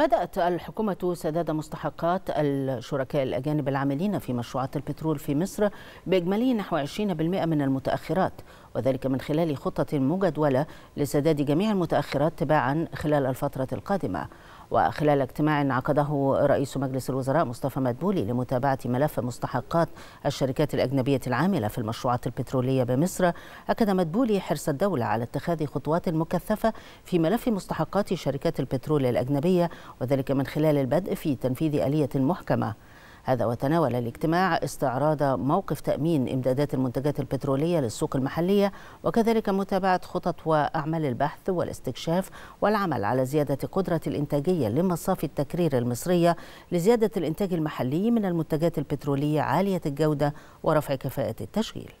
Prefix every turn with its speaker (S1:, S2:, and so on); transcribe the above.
S1: بدأت الحكومة سداد مستحقات الشركاء الأجانب العاملين في مشروعات البترول في مصر بإجمالي نحو 20% من المتأخرات وذلك من خلال خطة مجدولة لسداد جميع المتأخرات تباعا خلال الفترة القادمة وخلال اجتماع عقده رئيس مجلس الوزراء مصطفى مدبولي لمتابعة ملف مستحقات الشركات الأجنبية العاملة في المشروعات البترولية بمصر أكد مدبولي حرص الدولة على اتخاذ خطوات مكثفة في ملف مستحقات شركات البترول الأجنبية وذلك من خلال البدء في تنفيذ آلية محكمة هذا وتناول الاجتماع استعراض موقف تأمين إمدادات المنتجات البترولية للسوق المحلية وكذلك متابعة خطط وأعمال البحث والاستكشاف والعمل على زيادة قدرة الإنتاجية لمصافي التكرير المصرية لزيادة الإنتاج المحلي من المنتجات البترولية عالية الجودة ورفع كفاءة التشغيل